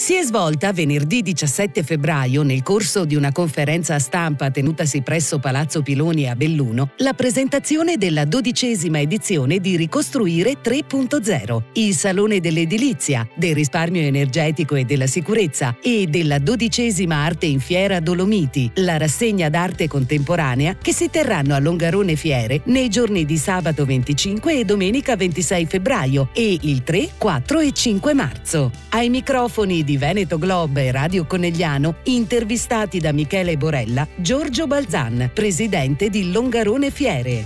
si è svolta venerdì 17 febbraio, nel corso di una conferenza stampa tenutasi presso Palazzo Piloni a Belluno, la presentazione della dodicesima edizione di Ricostruire 3.0, il Salone dell'Edilizia, del risparmio energetico e della sicurezza e della dodicesima Arte in Fiera Dolomiti, la rassegna d'arte contemporanea che si terranno a Longarone Fiere nei giorni di sabato 25 e domenica 26 febbraio e il 3, 4 e 5 marzo. Ai microfoni di di Veneto Globe e Radio Conegliano, intervistati da Michele Borella, Giorgio Balzan, presidente di Longarone Fiere.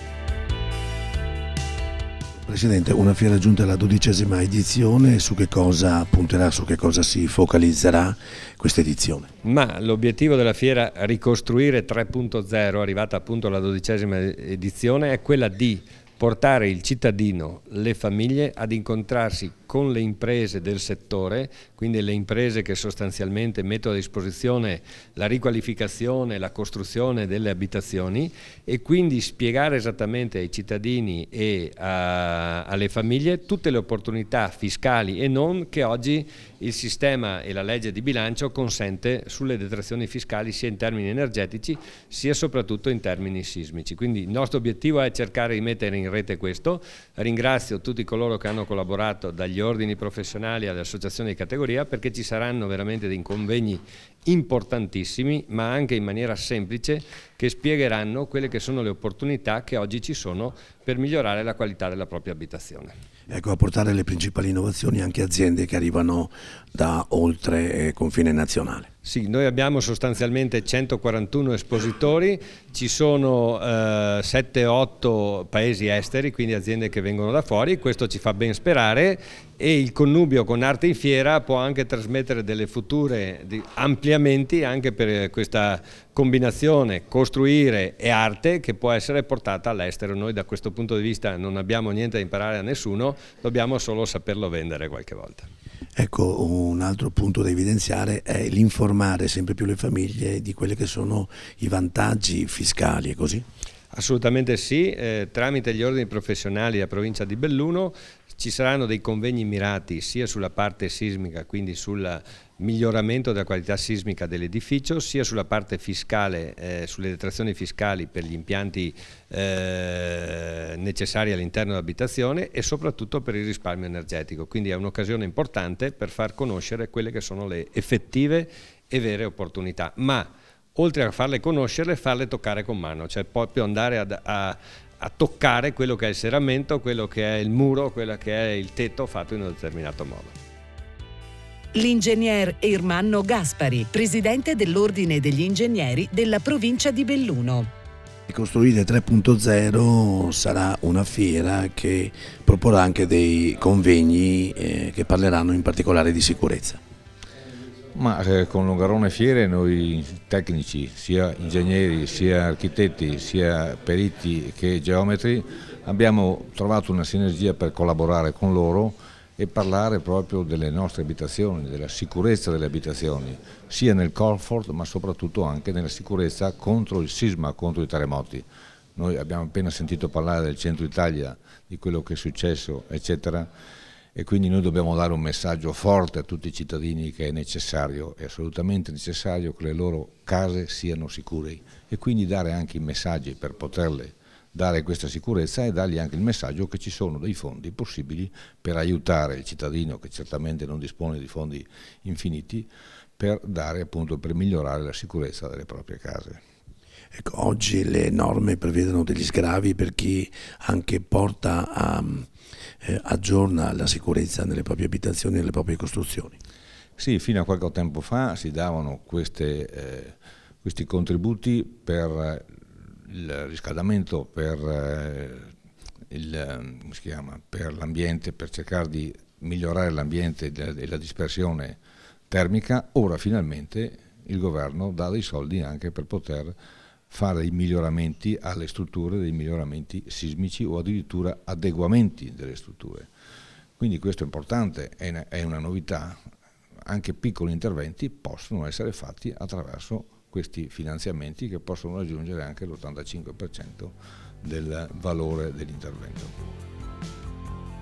Presidente, una fiera giunta alla dodicesima edizione, su che cosa punterà, su che cosa si focalizzerà questa edizione? Ma l'obiettivo della fiera Ricostruire 3.0, arrivata appunto alla dodicesima edizione, è quella di portare il cittadino, le famiglie ad incontrarsi con le imprese del settore, quindi le imprese che sostanzialmente mettono a disposizione la riqualificazione, la costruzione delle abitazioni e quindi spiegare esattamente ai cittadini e a, alle famiglie tutte le opportunità fiscali e non che oggi il sistema e la legge di bilancio consente sulle detrazioni fiscali sia in termini energetici sia soprattutto in termini sismici. Quindi il nostro obiettivo è cercare di mettere in rete questo. Ringrazio tutti coloro che hanno collaborato dagli agli ordini professionali, alle associazioni di categoria perché ci saranno veramente dei convegni importantissimi ma anche in maniera semplice che spiegheranno quelle che sono le opportunità che oggi ci sono per migliorare la qualità della propria abitazione. Ecco, a portare le principali innovazioni anche aziende che arrivano da oltre eh, confine nazionale. Sì, noi abbiamo sostanzialmente 141 espositori, ci sono eh, 7-8 paesi esteri, quindi aziende che vengono da fuori, questo ci fa ben sperare e il connubio con Arte in Fiera può anche trasmettere delle future ampliamenti anche per questa combinazione costruire e arte che può essere portata all'estero. Noi da questo punto di vista non abbiamo niente da imparare a nessuno, dobbiamo solo saperlo vendere qualche volta. Ecco, un altro punto da evidenziare è l'informare sempre più le famiglie di quelli che sono i vantaggi fiscali e così. Assolutamente sì, eh, tramite gli ordini professionali della provincia di Belluno ci saranno dei convegni mirati sia sulla parte sismica, quindi sulla miglioramento della qualità sismica dell'edificio sia sulla parte fiscale, eh, sulle detrazioni fiscali per gli impianti eh, necessari all'interno dell'abitazione e soprattutto per il risparmio energetico. Quindi è un'occasione importante per far conoscere quelle che sono le effettive e vere opportunità. Ma oltre a farle conoscere, farle toccare con mano, cioè proprio andare ad, a, a toccare quello che è il serramento, quello che è il muro, quello che è il tetto fatto in un determinato modo l'ingegner Ermanno Gaspari, presidente dell'Ordine degli Ingegneri della provincia di Belluno. Costruire 3.0 sarà una fiera che proporrà anche dei convegni eh, che parleranno in particolare di sicurezza. Ma eh, con Longarone Fiere noi tecnici, sia ingegneri, sia architetti, sia periti che geometri, abbiamo trovato una sinergia per collaborare con loro e parlare proprio delle nostre abitazioni, della sicurezza delle abitazioni, sia nel comfort ma soprattutto anche nella sicurezza contro il sisma, contro i terremoti. Noi abbiamo appena sentito parlare del centro Italia, di quello che è successo, eccetera, e quindi noi dobbiamo dare un messaggio forte a tutti i cittadini che è necessario, è assolutamente necessario che le loro case siano sicure e quindi dare anche i messaggi per poterle dare questa sicurezza e dargli anche il messaggio che ci sono dei fondi possibili per aiutare il cittadino che certamente non dispone di fondi infiniti per, dare, appunto, per migliorare la sicurezza delle proprie case. Ecco, oggi le norme prevedono degli sgravi per chi anche porta a, eh, aggiorna la sicurezza nelle proprie abitazioni e nelle proprie costruzioni. Sì, fino a qualche tempo fa si davano queste, eh, questi contributi per il riscaldamento per eh, eh, l'ambiente, per, per cercare di migliorare l'ambiente e la dispersione termica, ora finalmente il governo dà dei soldi anche per poter fare dei miglioramenti alle strutture, dei miglioramenti sismici o addirittura adeguamenti delle strutture. Quindi questo è importante, è una novità, anche piccoli interventi possono essere fatti attraverso questi finanziamenti che possono raggiungere anche l'85% del valore dell'intervento.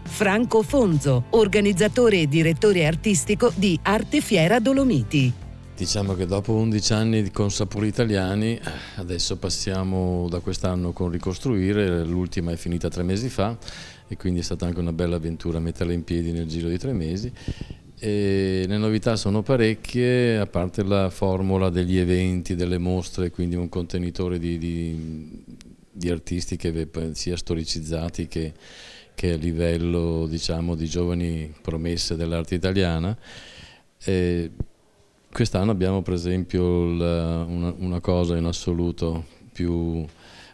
Franco Fonzo, organizzatore e direttore artistico di Arte Fiera Dolomiti. Diciamo che dopo 11 anni di Consapori italiani, adesso passiamo da quest'anno con Ricostruire, l'ultima è finita tre mesi fa e quindi è stata anche una bella avventura metterla in piedi nel giro di tre mesi e le novità sono parecchie, a parte la formula degli eventi, delle mostre, quindi un contenitore di, di, di artisti che, sia storicizzati che, che a livello diciamo, di giovani promesse dell'arte italiana. Quest'anno abbiamo per esempio la, una, una cosa in assoluto più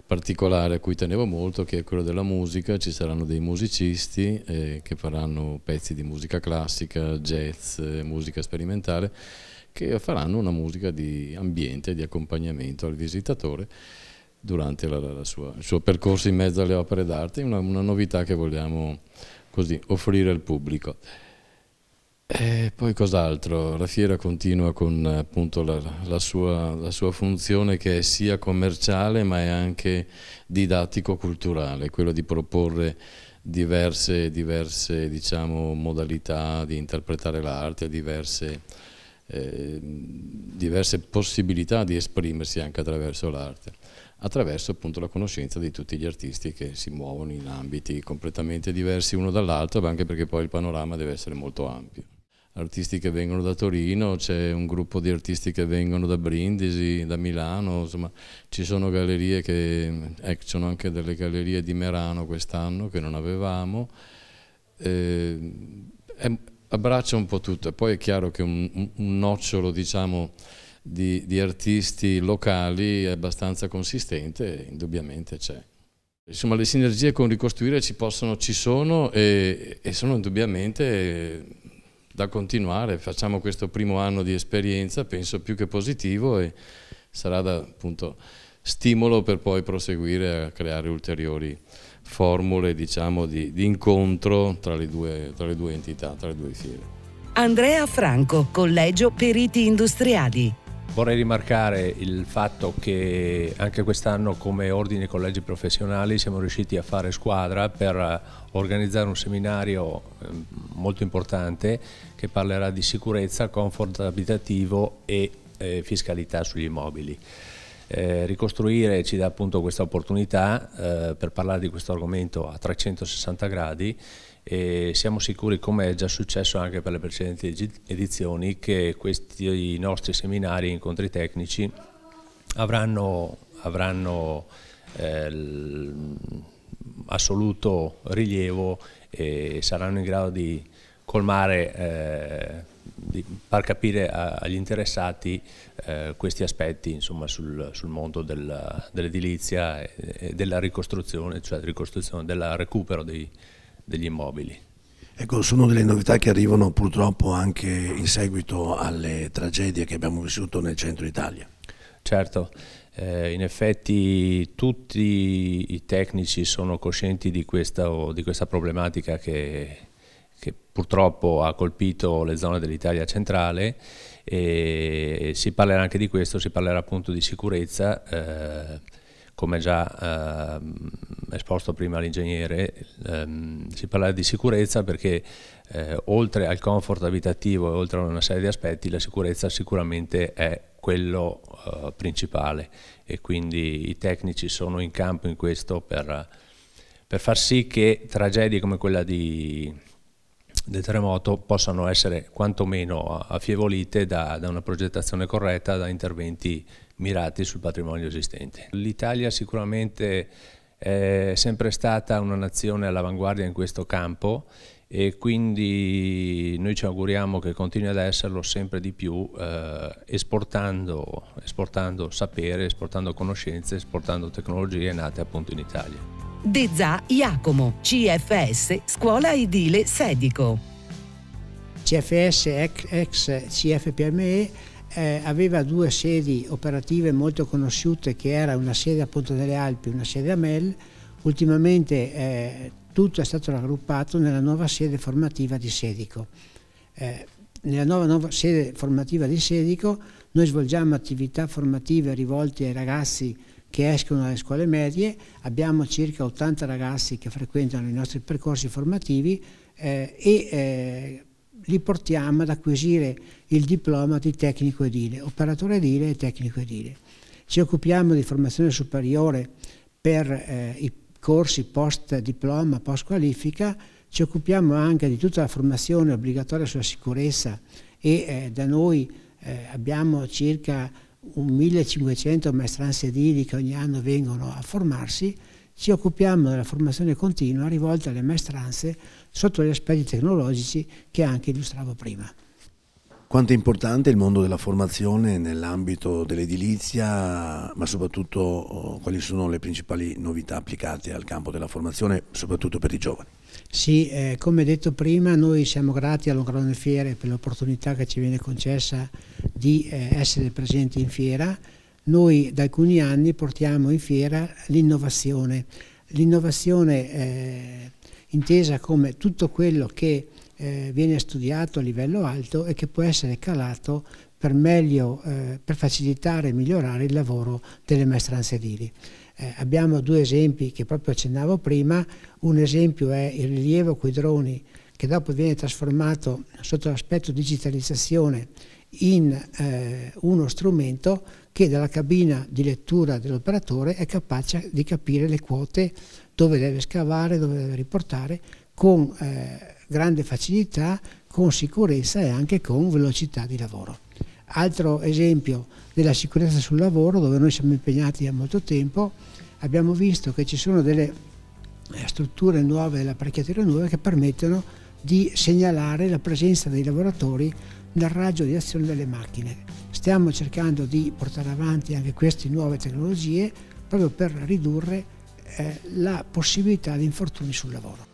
particolare a cui tenevo molto che è quello della musica, ci saranno dei musicisti eh, che faranno pezzi di musica classica, jazz, musica sperimentale, che faranno una musica di ambiente, di accompagnamento al visitatore durante la, la sua, il suo percorso in mezzo alle opere d'arte, una, una novità che vogliamo così offrire al pubblico. E poi cos'altro? La fiera continua con appunto, la, la, sua, la, sua, funzione che è sia commerciale ma è anche didattico-culturale, quella di proporre diverse, diverse diciamo, modalità di interpretare l'arte, diverse, eh, diverse possibilità di esprimersi anche attraverso l'arte attraverso appunto la conoscenza di tutti gli artisti che si muovono in ambiti completamente diversi uno dall'altro, ma anche perché poi il panorama deve essere molto ampio artisti che vengono da Torino, c'è un gruppo di artisti che vengono da Brindisi, da Milano, insomma ci sono gallerie che, ecco, ci sono anche delle gallerie di Merano quest'anno che non avevamo, eh, è, abbraccia un po' tutto, poi è chiaro che un, un nocciolo diciamo di, di artisti locali è abbastanza consistente, indubbiamente c'è. Insomma, le sinergie con Ricostruire ci, possono, ci sono e, e sono indubbiamente da continuare, facciamo questo primo anno di esperienza, penso più che positivo e sarà da, appunto, stimolo per poi proseguire a creare ulteriori formule diciamo, di, di, incontro tra le, due, tra le due entità, tra le due fiere. Andrea Franco, Collegio Periti Industriali. Vorrei rimarcare il fatto che anche quest'anno come ordini e collegi professionali siamo riusciti a fare squadra per organizzare un seminario ehm, molto importante che parlerà di sicurezza, comfort abitativo e eh, fiscalità sugli immobili. Eh, ricostruire ci dà appunto questa opportunità eh, per parlare di questo argomento a 360 gradi e siamo sicuri, come è già successo anche per le precedenti edizioni, che questi nostri seminari e incontri tecnici avranno, avranno eh, assoluto rilievo e saranno in grado di colmare, eh, di far capire agli interessati eh, questi aspetti insomma, sul, sul, mondo dell'edilizia dell e, della ricostruzione, cioè ricostruzione, del recupero dei, degli immobili. Ecco, sono delle novità che arrivano purtroppo anche in seguito alle tragedie che abbiamo vissuto nel centro Italia. Certo, eh, in effetti tutti i tecnici sono coscienti di questa, di questa problematica che, che purtroppo ha colpito le zone dell'Italia centrale e si parlerà anche di questo, si parlerà appunto di sicurezza. Eh, come già eh, esposto prima l'ingegnere, ehm, si parla di sicurezza perché eh, oltre al comfort abitativo e oltre a una serie di aspetti, la sicurezza sicuramente è quello eh, principale e quindi i tecnici sono in campo in questo per, per far sì che tragedie come quella di, del terremoto possano essere quantomeno affievolite da, da una progettazione corretta, da interventi mirati sul patrimonio esistente. L'Italia sicuramente è sempre stata una nazione all'avanguardia in questo campo e quindi noi ci auguriamo che continui ad esserlo sempre di più eh, esportando, esportando sapere, esportando conoscenze, esportando tecnologie nate appunto in Italia. De Za Iacomo, CFS, Scuola Edile Sedico. CFS ex CFPME eh, aveva due sedi operative molto conosciute che era una sede a Ponte delle Alpi e una sede a Mel. Ultimamente eh, tutto è stato raggruppato nella nuova sede formativa di Sedico. Eh, nella nuova, nuova, sede formativa di Sedico noi svolgiamo attività formative rivolte ai ragazzi che escono dalle scuole medie, abbiamo circa 80 ragazzi che frequentano i nostri percorsi formativi eh, e eh, li portiamo ad acquisire il diploma di tecnico edile, operatore edile e tecnico edile. Ci occupiamo di formazione superiore per eh, i corsi post diploma, post qualifica, ci occupiamo anche di tutta la formazione obbligatoria sulla sicurezza e eh, da noi eh, abbiamo circa 1500 maestranze edili che ogni anno vengono a formarsi, ci occupiamo della formazione continua rivolta alle maestranze sotto gli aspetti tecnologici che anche illustravo prima. Quanto è importante il mondo della formazione nell'ambito dell'edilizia, ma soprattutto oh, quali sono le principali novità applicate al campo della formazione, soprattutto per i giovani? Sì, eh, come detto prima, noi siamo grati all'Ongranone Fiere per l'opportunità che ci viene concessa di eh, essere presenti in fiera. Noi da alcuni anni portiamo in fiera l'innovazione, l'innovazione eh, intesa come tutto quello che eh, viene studiato a livello alto e che può essere calato per, meglio, eh, per facilitare e migliorare il lavoro delle maestranze edili. Eh, abbiamo due esempi che proprio accennavo prima, un esempio è il rilievo coi droni che dopo viene trasformato sotto l'aspetto digitalizzazione in eh, uno strumento che dalla cabina di lettura dell'operatore è capace di capire le quote, dove deve scavare, dove deve riportare, con eh, grande facilità, con sicurezza e anche con velocità di lavoro. Altro esempio della sicurezza sul lavoro, dove noi siamo impegnati da molto tempo, abbiamo visto che ci sono delle eh, strutture nuove, delle apparecchiature nuove che permettono di segnalare la presenza dei lavoratori nel raggio di azione delle macchine. Stiamo cercando di portare avanti anche queste nuove tecnologie proprio per ridurre eh, la possibilità di infortuni sul lavoro.